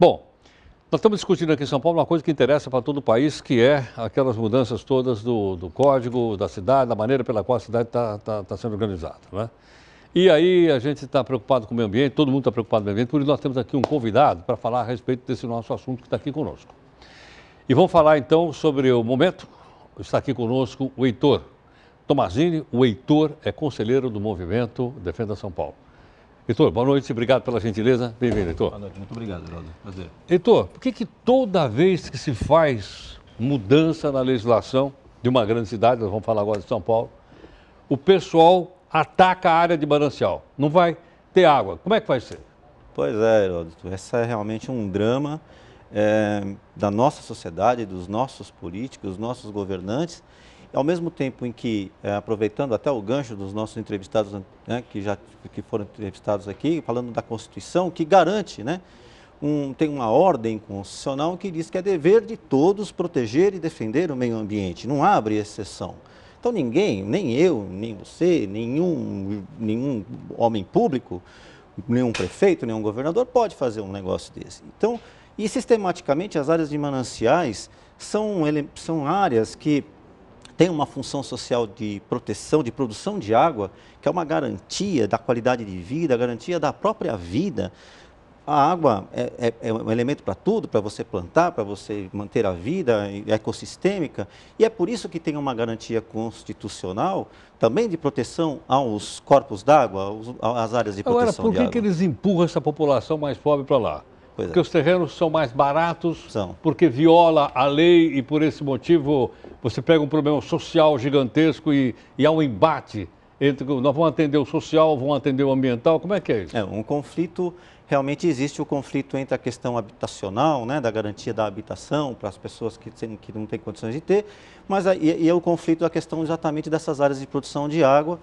Bom, nós estamos discutindo aqui em São Paulo uma coisa que interessa para todo o país, que é aquelas mudanças todas do, do código da cidade, da maneira pela qual a cidade está tá, tá sendo organizada. Né? E aí a gente está preocupado com o meio ambiente, todo mundo está preocupado com o meio ambiente, por isso nós temos aqui um convidado para falar a respeito desse nosso assunto que está aqui conosco. E vamos falar então sobre o momento. Está aqui conosco o Heitor Tomazini. O Heitor é conselheiro do movimento Defenda São Paulo. Heitor, boa noite, obrigado pela gentileza. Bem-vindo, Heitor. Boa noite, muito obrigado, Geraldo. Prazer. Heitor, por que, que toda vez que se faz mudança na legislação de uma grande cidade, nós vamos falar agora de São Paulo, o pessoal ataca a área de manancial? Não vai ter água. Como é que vai ser? Pois é, Heródoto, essa é realmente um drama é, da nossa sociedade, dos nossos políticos, dos nossos governantes ao mesmo tempo em que, eh, aproveitando até o gancho dos nossos entrevistados né, que já que foram entrevistados aqui, falando da Constituição, que garante, né, um, tem uma ordem constitucional que diz que é dever de todos proteger e defender o meio ambiente, não abre exceção. Então ninguém, nem eu, nem você, nenhum, nenhum homem público, nenhum prefeito, nenhum governador pode fazer um negócio desse. Então, e sistematicamente as áreas de mananciais são, são áreas que tem uma função social de proteção, de produção de água, que é uma garantia da qualidade de vida, garantia da própria vida. A água é, é, é um elemento para tudo, para você plantar, para você manter a vida ecossistêmica, e é por isso que tem uma garantia constitucional também de proteção aos corpos d'água, às áreas de proteção Agora, por que, que eles empurram essa população mais pobre para lá? Pois porque é. os terrenos são mais baratos, são. porque viola a lei e por esse motivo você pega um problema social gigantesco e, e há um embate entre nós vamos atender o social, vamos atender o ambiental, como é que é isso? É, um conflito, realmente existe o conflito entre a questão habitacional, né, da garantia da habitação para as pessoas que, que não têm condições de ter, mas e é o conflito da questão exatamente dessas áreas de produção de água,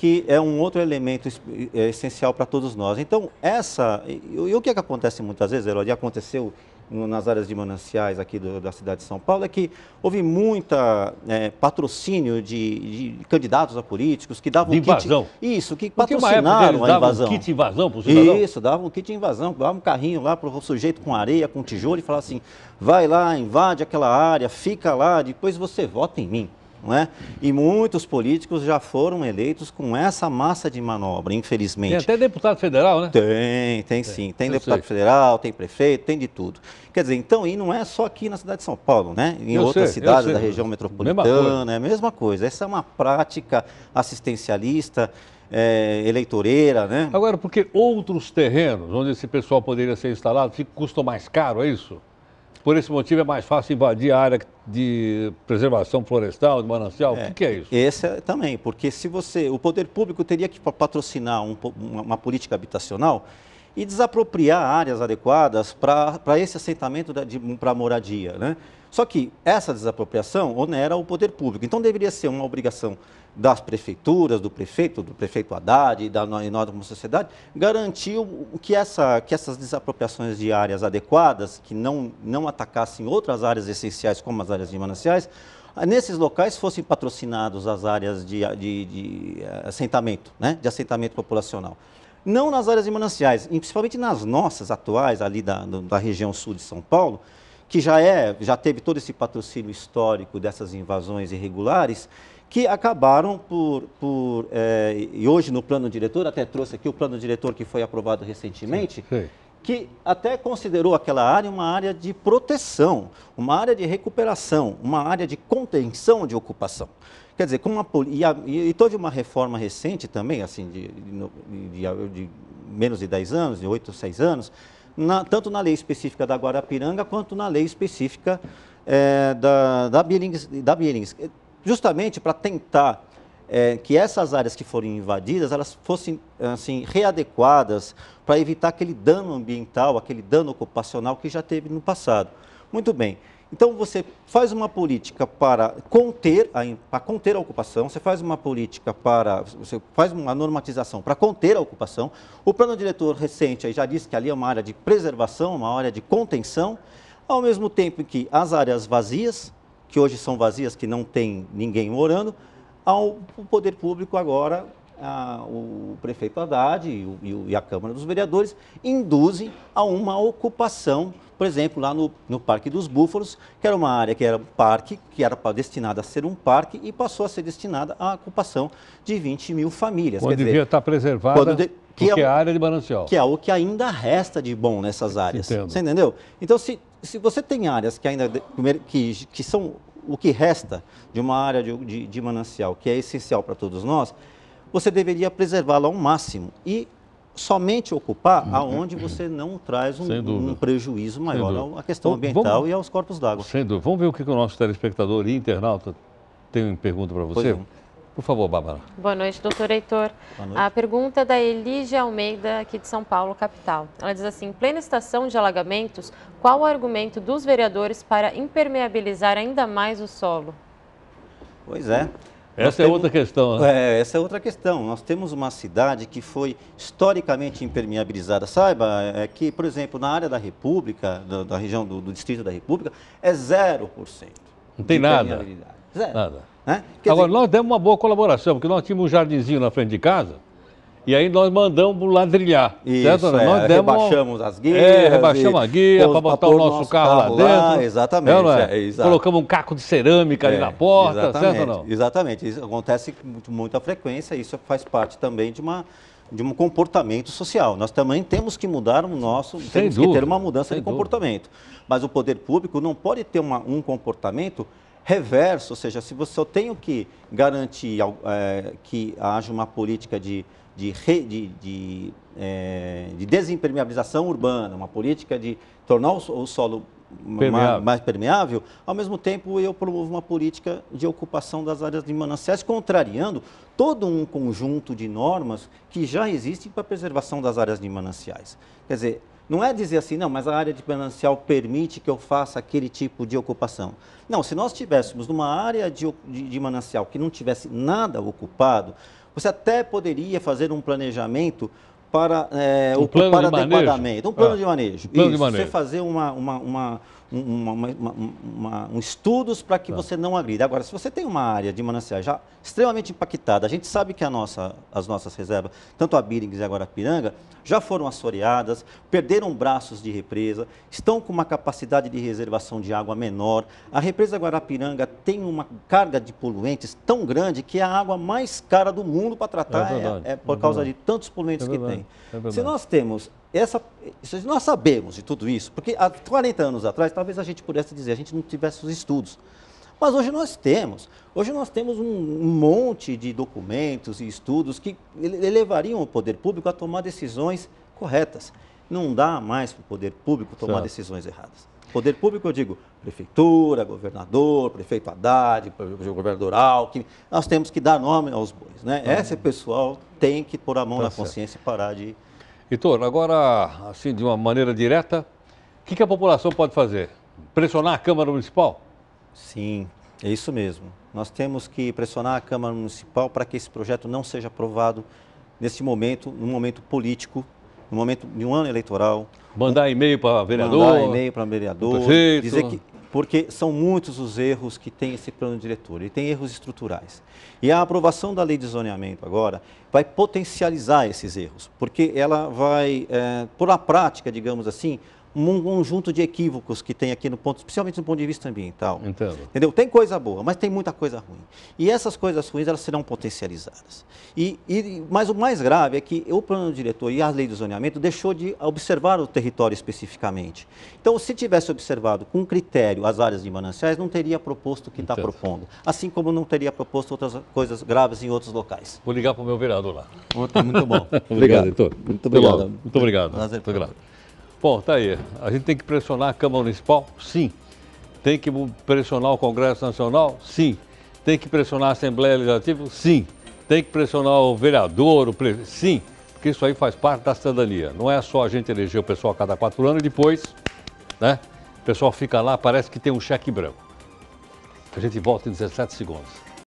que é um outro elemento é, essencial para todos nós. Então, essa. E, o que, é que acontece muitas vezes, Elodie, aconteceu nas áreas de mananciais aqui do, da cidade de São Paulo é que houve muita é, patrocínio de, de, candidatos a políticos que davam de invasão. Kit, isso, que patrocinaram a invasão. Um kit invasão para o cidadão? Isso, davam um kit invasão, davam um carrinho lá para o sujeito com areia, com tijolo e falava assim, vai lá, invade aquela área, fica lá, depois você vota em mim. Não é? E muitos políticos já foram eleitos com essa massa de manobra, infelizmente. Tem até deputado federal, né? Tem, tem, sim. Tem Eu deputado sei. federal, tem prefeito, tem de tudo. Quer dizer, então, e não é só aqui na cidade de São Paulo, né? Em eu outras sei, cidades da região metropolitana, mesma é a mesma coisa. Essa é uma prática assistencialista, é, eleitoreira, né? Agora, porque outros terrenos onde esse pessoal poderia ser instalado custam mais caro, é isso? Por esse motivo é mais fácil invadir a área de preservação florestal, de manancial? É, o que, é isso? Esse é, também, porque se você. O poder público teria que patrocinar um, uma, uma, política habitacional e desapropriar áreas adequadas para esse assentamento para moradia. Né? Só que essa desapropriação onera o poder público. Então deveria ser uma obrigação das prefeituras, do prefeito, do prefeito Haddad e da nós como sociedade, garantir que, essa, que essas desapropriações de áreas adequadas, que não, não atacassem outras áreas essenciais como as áreas de mananciais, nesses locais fossem patrocinados as áreas de, de, de eh, assentamento, né? de assentamento populacional não nas áreas de mananciais, e principalmente nas nossas atuais, ali da, da região sul de São Paulo, que já é, já teve todo esse patrocínio histórico dessas invasões irregulares, que acabaram por, por é, e hoje no plano diretor, até trouxe aqui o plano diretor que foi aprovado recentemente, sim, sim que até considerou aquela área uma área de proteção, uma área de recuperação, uma área de contenção de ocupação. Quer dizer, com uma, e, a, e toda uma reforma recente também, assim, de, de, de, menos de 10 anos, de 8 ou 6 anos, na, tanto na lei específica da Guarapiranga quanto na lei específica é, da, da Billings, da Billings justamente para tentar é, que essas áreas que foram invadidas elas fossem assim readequadas para evitar aquele dano ambiental, aquele dano ocupacional que já teve no passado. Muito bem. Então você faz uma política para conter a, para conter a ocupação, você faz uma política para você faz uma normatização para conter a ocupação. O plano diretor recente aí já disse que ali é uma área de preservação, uma área de contenção, ao mesmo tempo que as áreas vazias, que hoje são vazias, que não tem ninguém morando, ao poder público agora, a, o prefeito Haddad e, o, e, a Câmara dos Vereadores induzem a uma ocupação, por exemplo, lá no, no Parque dos Búfalos, que era uma área que era um parque, que era destinada a ser um parque e passou a ser destinada à ocupação de 20 mil famílias. Quando Quer devia dizer, tá estar preservada... De, que é, a área é de manancial. Que é o que ainda resta de bom nessas áreas. Entendo. Você entendeu? Então, se, se você tem áreas que ainda que, que são o que resta de uma área de, de, de manancial que é essencial para todos nós, você deveria preservá-la ao máximo e somente ocupar uhum. aonde você não traz um, um prejuízo maior à questão ambiental Vamos... e aos corpos d'água. Sem dúvida. Vamos ver o que o nosso telespectador e internauta tem uma pergunta para você. Pois por favor, Bárbara. Boa noite, doutor Heitor. Boa noite. A pergunta é da Elígia Almeida, aqui de São Paulo, capital. Ela diz assim, em plena estação de alagamentos, qual o argumento dos vereadores para impermeabilizar ainda mais o solo? Pois é. Essa é temos, é outra questão. Né? É, essa é outra questão. Nós temos uma cidade que foi historicamente impermeabilizada. Saiba é que, por exemplo, na área da República, da, da região do, do, Distrito da República, é 0%. Não tem nada. Zero. Nada. Né? Agora, dizer... nós demos uma boa colaboração, porque nós tínhamos um jardinzinho na frente de casa, e aí nós mandamos ladrilhar. Isso, certo? É, nós demos... rebaixamos as guias. É, rebaixamos a guia para botar o nosso, nosso carro, carro, lá dentro. Lá, né? exatamente. não é? é Colocamos um caco de cerâmica ali é, na porta, exatamente, certo ou não? Exatamente. Isso acontece com muita frequência, isso faz parte também de uma de um comportamento social. Nós também temos que mudar o nosso, Sem temos dúvida. que ter uma mudança Sem de comportamento. Dúvida. Mas o poder público não pode ter uma, um comportamento reverso, ou seja, se você só tem que garantir é, que haja uma política de, de, re, de, de, é, de, desimpermeabilização urbana, uma política de tornar o, o solo permeável. mais permeável, ao mesmo tempo eu promovo uma política de ocupação das áreas de mananciais, contrariando todo um conjunto de normas que já existem para a preservação das áreas de mananciais. Quer dizer, não é dizer assim, não, mas a área de manancial permite que eu faça aquele tipo de ocupação. Não, se nós tivéssemos numa área de, de, de manancial que não tivesse nada ocupado, você até poderia fazer um planejamento para é, um ocupar adequadamente. Um plano ah, de manejo. Um plano Isso, de manejo. Você fazer uma, uma, uma um, uma, uma, um estudos para que tá. você não agride. Agora, se você tem uma área de mananciais já extremamente impactada, a gente sabe que a nossa, as nossas reservas, tanto a Birings e agora a Piranga, já foram assoreadas, perderam braços de represa, estão com uma capacidade de reservação de água menor. A represa Guarapiranga tem uma carga de poluentes tão grande que é a água mais cara do mundo para tratar é, é, é por é causa de tantos poluentes é que tem. É se nós temos essa, nós sabemos de tudo isso, porque há 40 anos atrás, talvez a gente pudesse dizer, a gente não tivesse os estudos. Mas hoje nós temos. Hoje nós temos um, monte de documentos e estudos que levariam o poder público a tomar decisões corretas. Não dá mais para o poder público tomar certo. decisões erradas. Poder público, eu digo, prefeitura, governador, prefeito Haddad, governador Alckmin. Nós temos que dar nome aos bois. Né? Uhum. Esse pessoal tem que pôr a mão tá na certo. consciência e parar de Vitor, agora, assim, de uma maneira direta, o que, que a população pode fazer? Pressionar a Câmara Municipal? Sim, é isso mesmo. Nós temos que pressionar a Câmara Municipal para que esse projeto não seja aprovado nesse momento, num momento político, num momento de um ano eleitoral. Mandar e-mail para vereador. Mandar e-mail para vereador. Dizer que porque são muitos os erros que tem esse plano diretor, ele tem erros estruturais. E a aprovação da lei de zoneamento agora vai potencializar esses erros, porque ela vai, é, por a prática, digamos assim, um conjunto de equívocos que tem aqui no ponto, especialmente no ponto de vista ambiental. Entendo. Entendeu? Tem coisa boa, mas tem muita coisa ruim. E essas coisas ruins elas serão potencializadas. E, e mas o mais grave é que o plano diretor e a lei do zoneamento deixou de observar o território especificamente. Então, se tivesse observado com critério as áreas de mananciais, não teria proposto o que está propondo, assim como não teria proposto outras coisas graves em outros locais. Vou ligar para o meu vereador lá. Muito bom. obrigado, obrigado, Muito obrigado. Muito obrigado. Prazer, muito obrigado. Bom, tá aí. A gente tem que pressionar a Câmara Municipal? Sim. Tem que pressionar o Congresso Nacional? Sim. Tem que pressionar a Assembleia Legislativa? Sim. Tem que pressionar o vereador, o prefeito? Sim. Porque isso aí faz parte da cidadania. Não é só a gente eleger o pessoal a cada quatro anos e depois, né? O pessoal fica lá, parece que tem um cheque branco. A gente volta em 17 segundos.